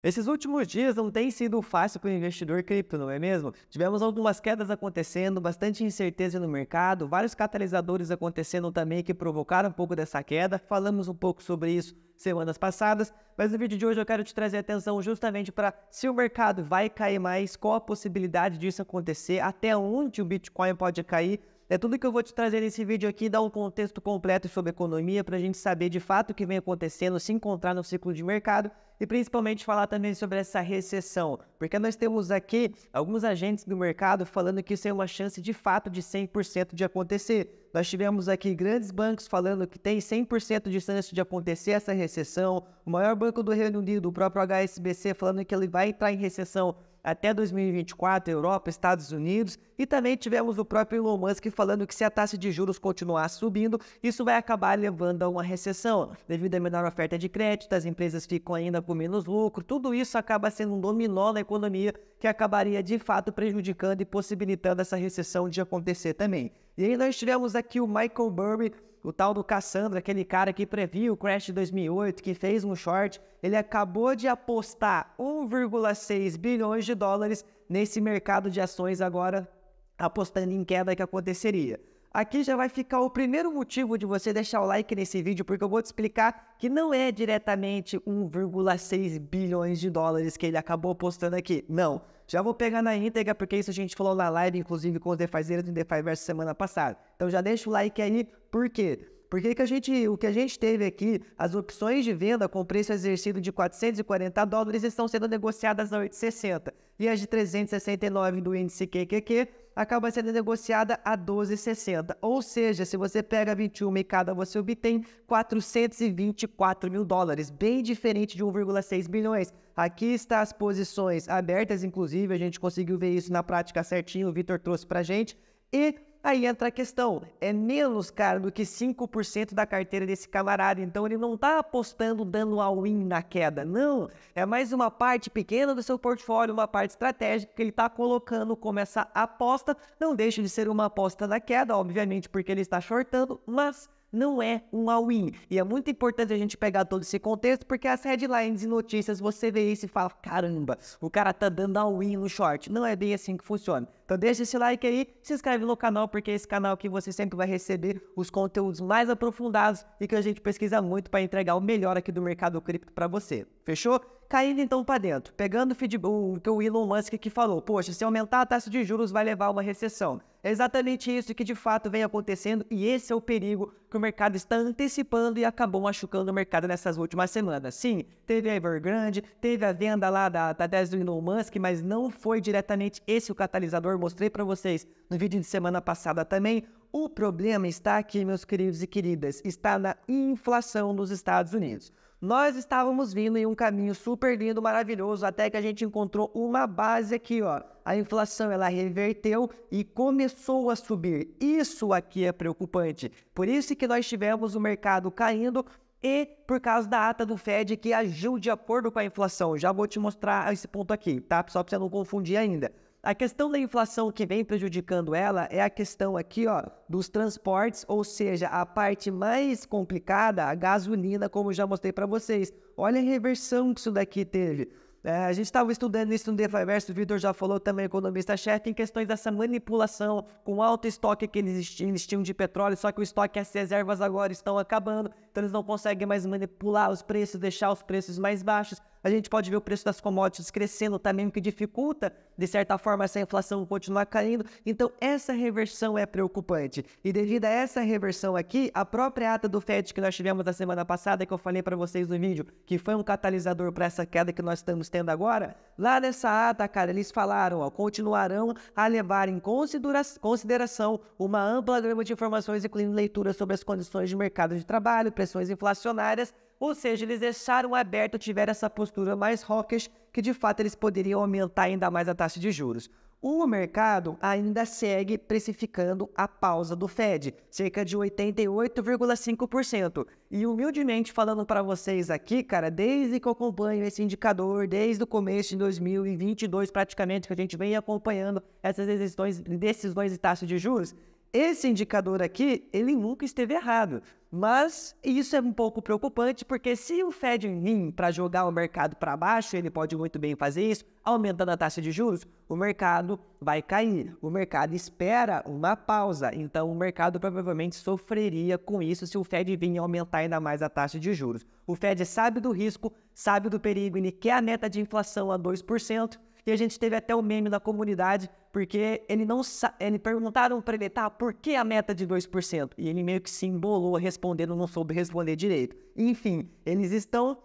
Esses últimos dias não tem sido fácil para o investidor cripto, não é mesmo? Tivemos algumas quedas acontecendo, bastante incerteza no mercado, vários catalisadores acontecendo também que provocaram um pouco dessa queda. Falamos um pouco sobre isso semanas passadas, mas no vídeo de hoje eu quero te trazer atenção justamente para se o mercado vai cair mais, qual a possibilidade disso acontecer, até onde o Bitcoin pode cair. É tudo que eu vou te trazer nesse vídeo aqui dá um contexto completo sobre economia para a gente saber de fato o que vem acontecendo, se encontrar no ciclo de mercado e principalmente falar também sobre essa recessão, porque nós temos aqui alguns agentes do mercado falando que isso é uma chance de fato de 100% de acontecer. Nós tivemos aqui grandes bancos falando que tem 100% de chance de acontecer essa recessão, o maior banco do Reino Unido, o próprio HSBC, falando que ele vai entrar em recessão até 2024, Europa, Estados Unidos, e também tivemos o próprio Elon Musk falando que se a taxa de juros continuar subindo, isso vai acabar levando a uma recessão. Devido à menor oferta de crédito, as empresas ficam ainda com menos lucro, tudo isso acaba sendo um dominó na economia que acabaria de fato prejudicando e possibilitando essa recessão de acontecer também. E aí nós tivemos aqui o Michael Burry, o tal do Cassandra, aquele cara que previu o crash de 2008, que fez um short. Ele acabou de apostar 1,6 bilhões de dólares nesse mercado de ações agora, apostando em queda que aconteceria. Aqui já vai ficar o primeiro motivo de você deixar o like nesse vídeo, porque eu vou te explicar que não é diretamente 1,6 bilhões de dólares que ele acabou apostando aqui. Não. Já vou pegar na íntegra, porque isso a gente falou na live, inclusive, com os defazeiros do Defaverse semana passada. Então já deixa o like aí, por quê? Porque que a gente, o que a gente teve aqui, as opções de venda com preço exercido de 440 dólares estão sendo negociadas a 860 e as de 369 do índice QQQ acaba sendo negociada a 12,60. Ou seja, se você pega 21 e cada, você obtém 424 mil dólares, bem diferente de 1,6 bilhões. Aqui está as posições abertas, inclusive a gente conseguiu ver isso na prática certinho, o Vitor trouxe para gente. E aí entra a questão: é menos caro do que 5% da carteira desse camarada. Então ele não está apostando dando all-in na queda. Não. É mais uma parte pequena do seu portfólio, uma parte estratégica que ele está colocando como essa aposta. Não deixa de ser uma aposta na queda, obviamente, porque ele está shortando, mas não é um all-in. E é muito importante a gente pegar todo esse contexto, porque as headlines e notícias você vê isso e fala: caramba, o cara tá dando all-in no short. Não é bem assim que funciona. Então deixa esse like aí, se inscreve no canal, porque é esse canal que você sempre vai receber os conteúdos mais aprofundados e que a gente pesquisa muito para entregar o melhor aqui do mercado cripto para você. Fechou? caindo então para dentro, pegando o que o Elon Musk que falou, poxa, se aumentar a taxa de juros vai levar a uma recessão. É exatamente isso que de fato vem acontecendo e esse é o perigo que o mercado está antecipando e acabou machucando o mercado nessas últimas semanas. Sim, teve a Evergrande, teve a venda lá da, da 10 do Elon Musk, mas não foi diretamente esse o catalisador. Mostrei para vocês no vídeo de semana passada também. O problema está aqui, meus queridos e queridas, está na inflação nos Estados Unidos. Nós estávamos vindo em um caminho super lindo, maravilhoso, até que a gente encontrou uma base aqui, ó. A inflação ela reverteu e começou a subir. Isso aqui é preocupante. Por isso que nós tivemos o mercado caindo e por causa da ata do Fed que agiu de acordo com a inflação. Já vou te mostrar esse ponto aqui, tá? Só para você não confundir ainda. A questão da inflação que vem prejudicando ela é a questão aqui, ó, dos transportes, ou seja, a parte mais complicada, a gasolina, como já mostrei para vocês. Olha a reversão que isso daqui teve. É, a gente estava estudando isso no DeFiverse, o Vitor já falou também, economista-chefe, em questões dessa manipulação com alto estoque que eles, eles tinham de petróleo, só que o estoque, as reservas agora estão acabando, então eles não conseguem mais manipular os preços, deixar os preços mais baixos a gente pode ver o preço das commodities crescendo também, tá o que dificulta, de certa forma, essa inflação continuar caindo. Então, essa reversão é preocupante. E devido a essa reversão aqui, a própria ata do FED que nós tivemos na semana passada, que eu falei para vocês no vídeo, que foi um catalisador para essa queda que nós estamos tendo agora, lá nessa ata, cara, eles falaram, ó, continuarão a levar em consideração uma ampla gama de informações, incluindo leituras sobre as condições de mercado de trabalho, pressões inflacionárias ou seja, eles deixaram aberto, tiveram essa postura mais hawkish, que de fato eles poderiam aumentar ainda mais a taxa de juros. O mercado ainda segue precificando a pausa do Fed, cerca de 88,5%. E humildemente falando para vocês aqui, cara, desde que eu acompanho esse indicador, desde o começo de 2022 praticamente, que a gente vem acompanhando essas decisões, decisões de taxa de juros, esse indicador aqui, ele nunca esteve errado. Mas isso é um pouco preocupante, porque se o Fed vir para jogar o mercado para baixo, ele pode muito bem fazer isso, aumentando a taxa de juros, o mercado vai cair. O mercado espera uma pausa, então o mercado provavelmente sofreria com isso se o Fed vir aumentar ainda mais a taxa de juros. O Fed sabe do risco, sabe do perigo, ele quer a neta de inflação a 2%, e a gente teve até o meme da comunidade, porque ele não ele perguntaram para ele, tá, por que a meta de 2%? E ele meio que se embolou respondendo, não soube responder direito. Enfim, eles estão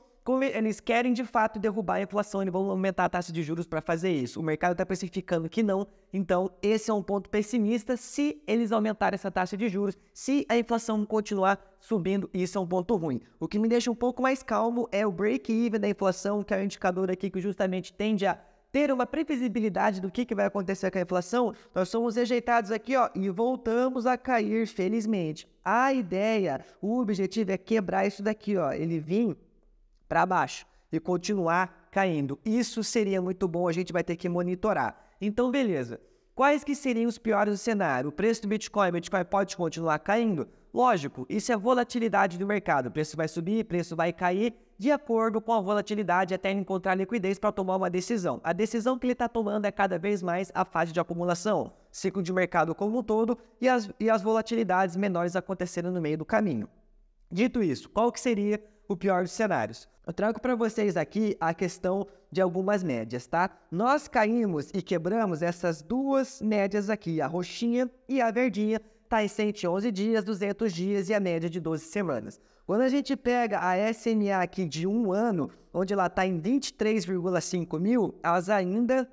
eles querem de fato derrubar a inflação e vão aumentar a taxa de juros para fazer isso. O mercado está precificando que não, então esse é um ponto pessimista. Se eles aumentarem essa taxa de juros, se a inflação continuar subindo, isso é um ponto ruim. O que me deixa um pouco mais calmo é o break-even da inflação, que é o um indicador aqui que justamente tende a ter uma previsibilidade do que, que vai acontecer com a inflação, nós somos rejeitados aqui ó, e voltamos a cair, felizmente. A ideia, o objetivo é quebrar isso daqui, ó, ele vir para baixo e continuar caindo. Isso seria muito bom, a gente vai ter que monitorar. Então, beleza. Quais que seriam os piores do cenário? O preço do Bitcoin, o Bitcoin pode continuar caindo? Lógico, isso é volatilidade do mercado. Preço vai subir, preço vai cair, de acordo com a volatilidade até encontrar liquidez para tomar uma decisão. A decisão que ele está tomando é cada vez mais a fase de acumulação, ciclo de mercado como um todo e as, e as volatilidades menores acontecendo no meio do caminho. Dito isso, qual que seria o pior dos cenários? Eu trago para vocês aqui a questão de algumas médias, tá? Nós caímos e quebramos essas duas médias aqui, a roxinha e a verdinha, está em 111 dias, 200 dias e a média de 12 semanas. Quando a gente pega a SMA aqui de um ano, onde ela está em 23,5 mil, elas ainda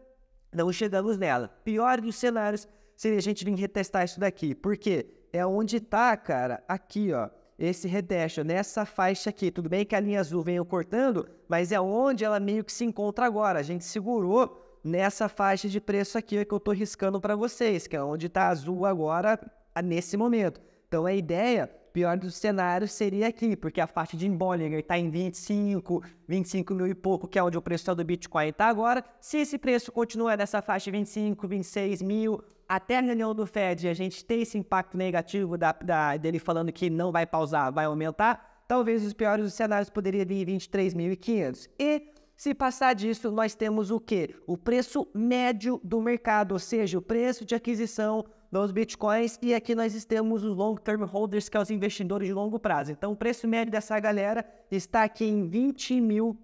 não chegamos nela. Pior dos cenários seria a gente vir retestar isso daqui. Por quê? É onde está, cara, aqui, ó esse reteste nessa faixa aqui. Tudo bem que a linha azul veio cortando, mas é onde ela meio que se encontra agora. A gente segurou nessa faixa de preço aqui que eu estou riscando para vocês, que é onde está azul agora nesse momento. Então a ideia, pior dos cenários, seria aqui, porque a faixa de Bollinger está em 25, 25 mil e pouco, que é onde o preço tá do Bitcoin está agora. Se esse preço continuar nessa faixa de 25, 26 mil, até a reunião do Fed, a gente tem esse impacto negativo da, da, dele falando que não vai pausar, vai aumentar, talvez os piores dos cenários poderiam vir em 23.500. E se passar disso, nós temos o quê? O preço médio do mercado, ou seja, o preço de aquisição dos bitcoins e aqui nós temos os long term holders, que são é os investidores de longo prazo. Então, o preço médio dessa galera está aqui em 20 mil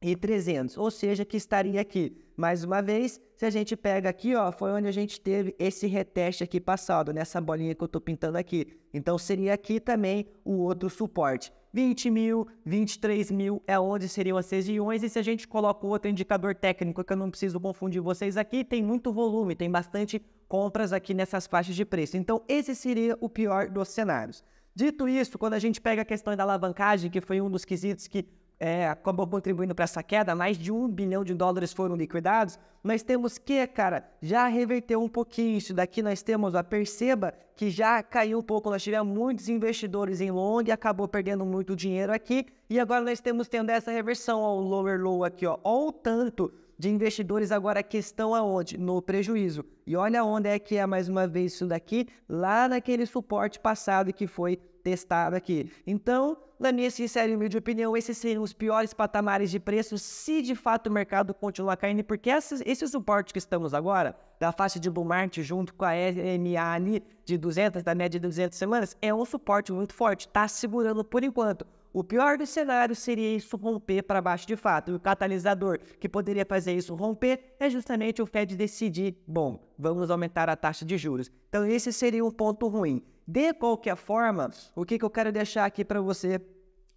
e 300, ou seja, que estaria aqui. Mais uma vez, se a gente pega aqui, ó, foi onde a gente teve esse reteste aqui passado, nessa bolinha que eu estou pintando aqui. Então, seria aqui também o outro suporte. 20 mil, 23 mil é onde seriam as regiões. E se a gente coloca o outro indicador técnico, que eu não preciso confundir vocês aqui, tem muito volume, tem bastante compras aqui nessas faixas de preço. Então, esse seria o pior dos cenários. Dito isso, quando a gente pega a questão da alavancagem, que foi um dos quesitos que é, acabou contribuindo para essa queda, mais de um bilhão de dólares foram liquidados, nós temos que, cara, já reverteu um pouquinho isso daqui, nós temos, a perceba que já caiu um pouco, nós tivemos muitos investidores em long e acabou perdendo muito dinheiro aqui, e agora nós temos tendo essa reversão, ao lower low aqui, ó, ó o tanto de investidores agora a questão é onde No prejuízo. E olha onde é que é mais uma vez isso daqui, lá naquele suporte passado que foi testado aqui. Então, na minha sincera e humilde opinião, esses seriam os piores patamares de preço se de fato o mercado continuar caindo, porque esse, esse suporte que estamos agora, da faixa de bull junto com a RMA ali de 200, da média de 200 semanas, é um suporte muito forte, está segurando por enquanto. O pior do cenário seria isso romper para baixo de fato. E o catalisador que poderia fazer isso romper é justamente o Fed decidir, bom, vamos aumentar a taxa de juros. Então esse seria um ponto ruim. De qualquer forma, o que, que eu quero deixar aqui para você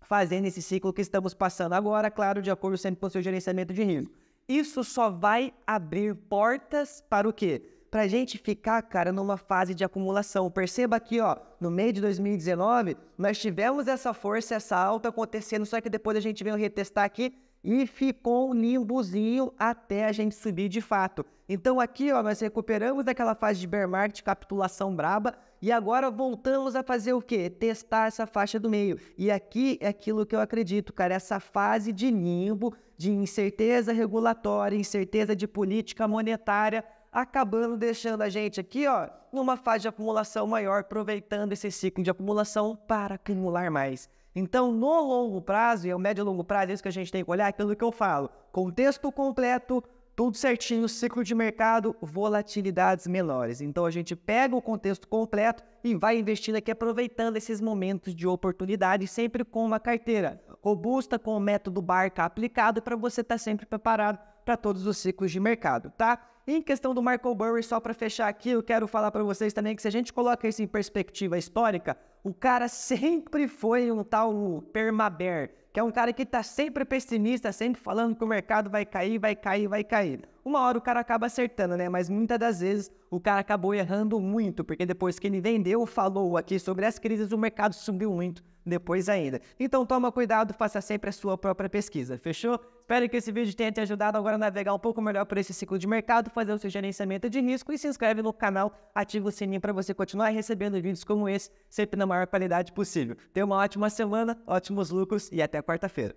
fazer nesse ciclo que estamos passando agora, claro, de acordo sempre com o seu gerenciamento de risco. Isso só vai abrir portas para o quê? para a gente ficar, cara, numa fase de acumulação. Perceba aqui, ó, no meio de 2019, nós tivemos essa força, essa alta acontecendo, só que depois a gente veio retestar aqui e ficou um limbozinho até a gente subir de fato. Então aqui, ó, nós recuperamos daquela fase de bear market, capitulação braba, e agora voltamos a fazer o quê? Testar essa faixa do meio. E aqui é aquilo que eu acredito, cara, essa fase de limbo, de incerteza regulatória, incerteza de política monetária, acabando deixando a gente aqui, ó, numa fase de acumulação maior, aproveitando esse ciclo de acumulação para acumular mais. Então, no longo prazo, e é o médio e longo prazo, é isso que a gente tem que olhar, pelo é que eu falo. Contexto completo, tudo certinho, ciclo de mercado, volatilidades menores. Então, a gente pega o contexto completo e vai investindo aqui, aproveitando esses momentos de oportunidade, sempre com uma carteira robusta, com o método barca aplicado, para você estar tá sempre preparado para todos os ciclos de mercado, tá? Em questão do Michael Burry, só para fechar aqui, eu quero falar para vocês também que se a gente coloca isso em perspectiva histórica, o cara sempre foi um tal permaber, que é um cara que está sempre pessimista, sempre falando que o mercado vai cair, vai cair, vai cair. Uma hora o cara acaba acertando, né? Mas muitas das vezes o cara acabou errando muito, porque depois que ele vendeu, falou aqui sobre as crises, o mercado subiu muito depois ainda. Então toma cuidado, faça sempre a sua própria pesquisa, fechou? Espero que esse vídeo tenha te ajudado agora a navegar um pouco melhor por esse ciclo de mercado, fazer o seu gerenciamento de risco e se inscreve no canal, ativa o sininho para você continuar recebendo vídeos como esse, sempre na maior qualidade possível. Tenha uma ótima semana, ótimos lucros e até quarta-feira.